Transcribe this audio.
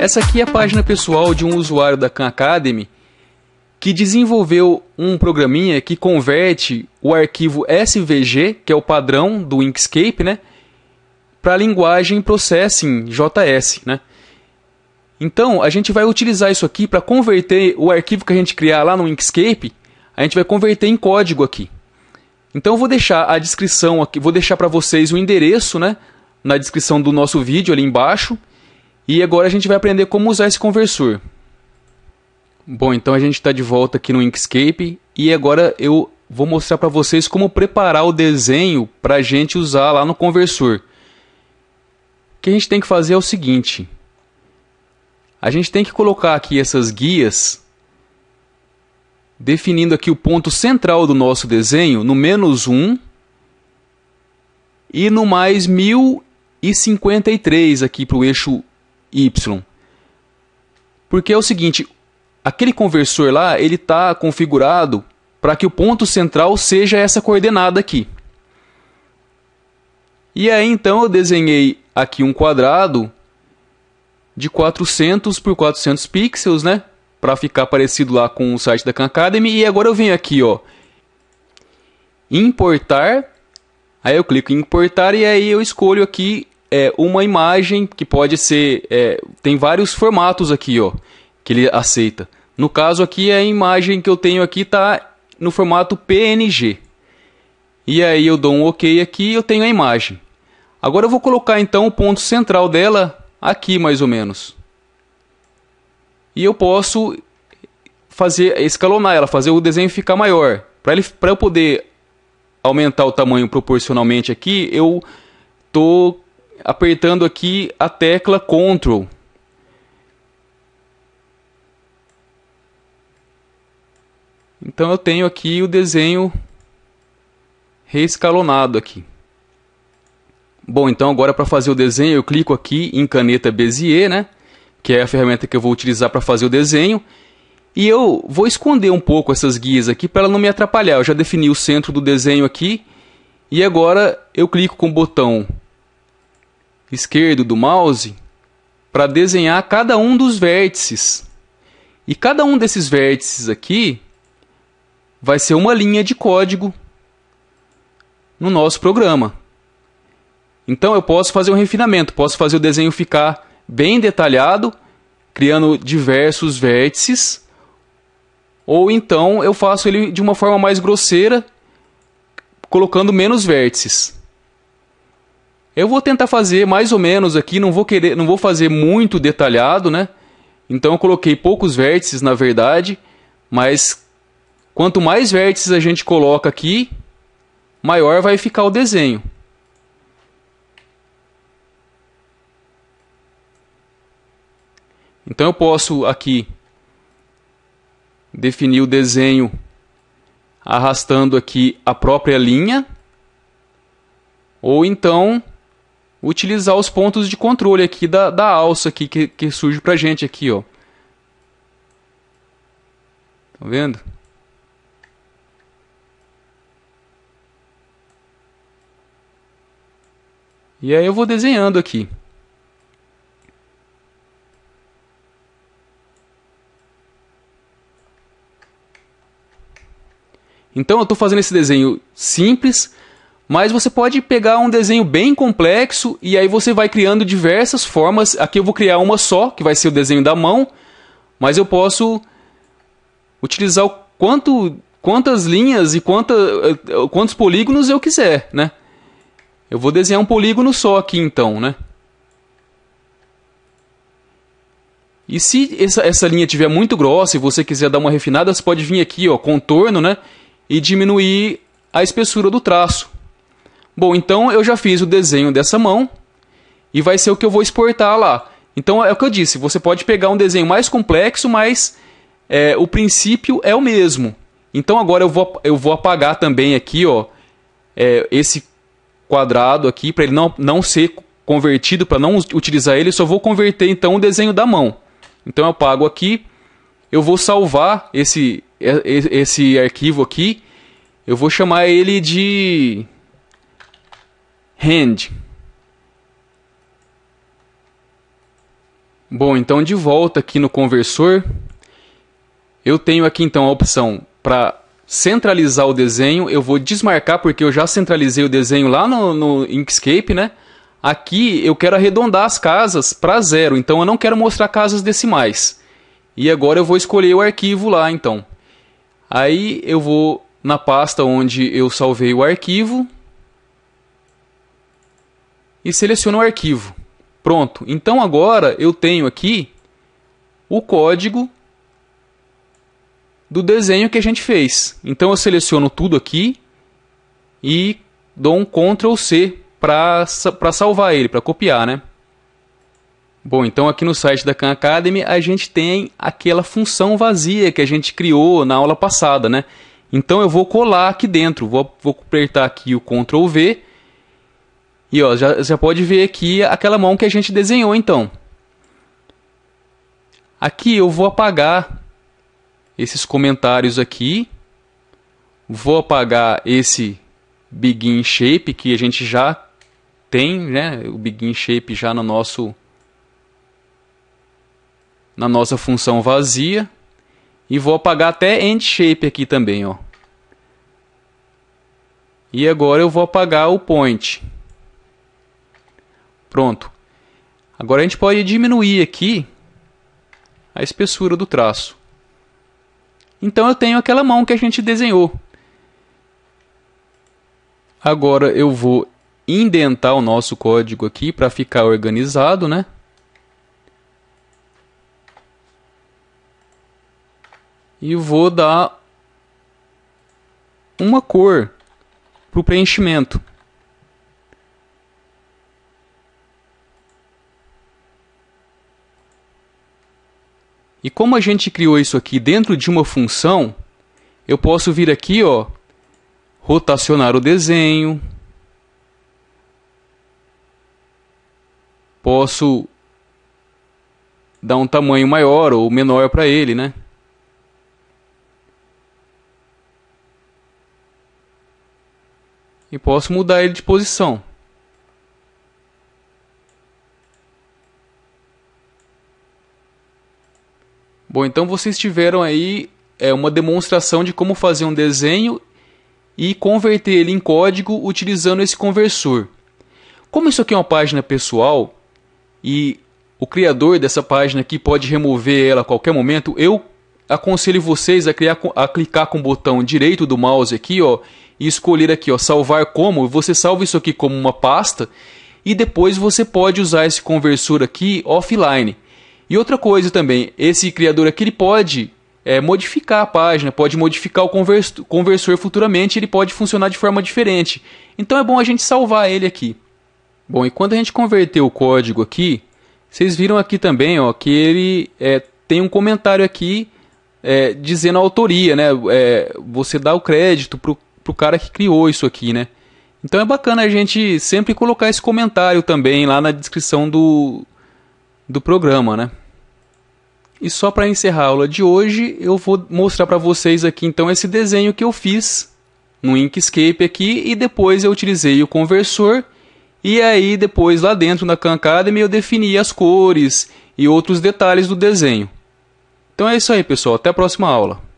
Essa aqui é a página pessoal de um usuário da Khan Academy que desenvolveu um programinha que converte o arquivo SVG, que é o padrão do Inkscape, né, para a linguagem Processing JS, né? Então, a gente vai utilizar isso aqui para converter o arquivo que a gente criar lá no Inkscape, a gente vai converter em código aqui. Então eu vou deixar a descrição aqui, vou deixar para vocês o endereço, né, na descrição do nosso vídeo ali embaixo. E agora a gente vai aprender como usar esse conversor. Bom, então a gente está de volta aqui no Inkscape e agora eu vou mostrar para vocês como preparar o desenho para a gente usar lá no conversor. O que a gente tem que fazer é o seguinte: a gente tem que colocar aqui essas guias definindo aqui o ponto central do nosso desenho no menos 1 e no mais 1053 aqui para o eixo Y. Porque é o seguinte, aquele conversor lá ele está configurado para que o ponto central seja essa coordenada aqui. E aí então eu desenhei aqui um quadrado de 400 por 400 pixels, né? para ficar parecido lá com o site da Khan Academy. E agora eu venho aqui, ó, importar. Aí eu clico em importar e aí eu escolho aqui é, uma imagem que pode ser, é, tem vários formatos aqui, ó, que ele aceita. No caso aqui a imagem que eu tenho aqui está no formato PNG. E aí eu dou um OK aqui e eu tenho a imagem. Agora eu vou colocar então o ponto central dela aqui mais ou menos e eu posso fazer escalonar ela, fazer o desenho ficar maior. Para eu poder aumentar o tamanho proporcionalmente aqui, eu tô apertando aqui a tecla Ctrl. Então eu tenho aqui o desenho reescalonado aqui. Bom, então agora para fazer o desenho eu clico aqui em caneta Bezier, né? que é a ferramenta que eu vou utilizar para fazer o desenho. E eu vou esconder um pouco essas guias aqui para ela não me atrapalhar. Eu já defini o centro do desenho aqui. E agora eu clico com o botão esquerdo do mouse para desenhar cada um dos vértices. E cada um desses vértices aqui vai ser uma linha de código no nosso programa. Então eu posso fazer um refinamento, posso fazer o desenho ficar bem detalhado, criando diversos vértices, ou então eu faço ele de uma forma mais grosseira, colocando menos vértices. Eu vou tentar fazer mais ou menos aqui, não vou querer, não vou fazer muito detalhado, né? Então eu coloquei poucos vértices, na verdade, mas quanto mais vértices a gente coloca aqui, maior vai ficar o desenho. Então eu posso aqui definir o desenho arrastando aqui a própria linha ou então utilizar os pontos de controle aqui da, da alça aqui que, que surge pra gente aqui, ó. Tá vendo? E aí eu vou desenhando aqui. Então eu estou fazendo esse desenho simples, mas você pode pegar um desenho bem complexo e aí você vai criando diversas formas. Aqui eu vou criar uma só, que vai ser o desenho da mão, mas eu posso utilizar o quanto, quantas linhas e quanta, eh, quantos polígonos eu quiser, né? Eu vou desenhar um polígono só aqui então, né? E se essa, essa linha tiver muito grossa e você quiser dar uma refinada, você pode vir aqui, ó, contorno, né? e diminuir a espessura do traço. Bom, então eu já fiz o desenho dessa mão e vai ser o que eu vou exportar lá. Então é o que eu disse, você pode pegar um desenho mais complexo, mas é, o princípio é o mesmo. Então agora eu vou, eu vou apagar também aqui ó, é, esse quadrado aqui para ele não, não ser convertido, para não utilizar ele, só vou converter então o desenho da mão. Então eu apago aqui eu vou salvar esse, esse arquivo aqui, eu vou chamar ele de hand. Bom, então de volta aqui no conversor, eu tenho aqui então a opção para centralizar o desenho, eu vou desmarcar porque eu já centralizei o desenho lá no, no Inkscape, né? Aqui eu quero arredondar as casas para zero, então eu não quero mostrar casas decimais. E agora eu vou escolher o arquivo lá, então. Aí eu vou na pasta onde eu salvei o arquivo e seleciono o arquivo. Pronto. Então agora eu tenho aqui o código do desenho que a gente fez. Então eu seleciono tudo aqui e dou um Ctrl C para salvar ele, para copiar, né? Bom, então aqui no site da Khan Academy a gente tem aquela função vazia que a gente criou na aula passada, né? Então eu vou colar aqui dentro, vou, vou apertar aqui o Ctrl V e ó, já, já pode ver aqui aquela mão que a gente desenhou então. Aqui eu vou apagar esses comentários aqui, vou apagar esse Begin Shape que a gente já tem, né? O Begin Shape já no nosso na nossa função vazia e vou apagar até end shape aqui também, ó. E agora eu vou apagar o point. Pronto. Agora a gente pode diminuir aqui a espessura do traço. Então eu tenho aquela mão que a gente desenhou. Agora eu vou indentar o nosso código aqui para ficar organizado, né? e vou dar uma cor para o preenchimento. E como a gente criou isso aqui dentro de uma função, eu posso vir aqui, ó, rotacionar o desenho. Posso dar um tamanho maior ou menor para ele, né? e posso mudar ele de posição. Bom, então vocês tiveram aí é, uma demonstração de como fazer um desenho e converter ele em código utilizando esse conversor. Como isso aqui é uma página pessoal e o criador dessa página aqui pode remover ela a qualquer momento, eu aconselho vocês a, criar, a clicar com o botão direito do mouse aqui, ó, e escolher aqui, ó, salvar como. Você salva isso aqui como uma pasta e depois você pode usar esse conversor aqui offline. E outra coisa também, esse criador aqui ele pode é, modificar a página, pode modificar o conversor futuramente, ele pode funcionar de forma diferente. Então é bom a gente salvar ele aqui. Bom, e quando a gente converter o código aqui, vocês viram aqui também ó, que ele é, tem um comentário aqui é, dizendo a autoria, né? É, você dá o crédito pro, pro cara que criou isso aqui, né? Então é bacana a gente sempre colocar esse comentário também lá na descrição do, do programa, né? E só para encerrar a aula de hoje, eu vou mostrar para vocês aqui então esse desenho que eu fiz no Inkscape aqui e depois eu utilizei o conversor e aí depois lá dentro na Khan Academy eu defini as cores e outros detalhes do desenho. Então é isso aí, pessoal. Até a próxima aula.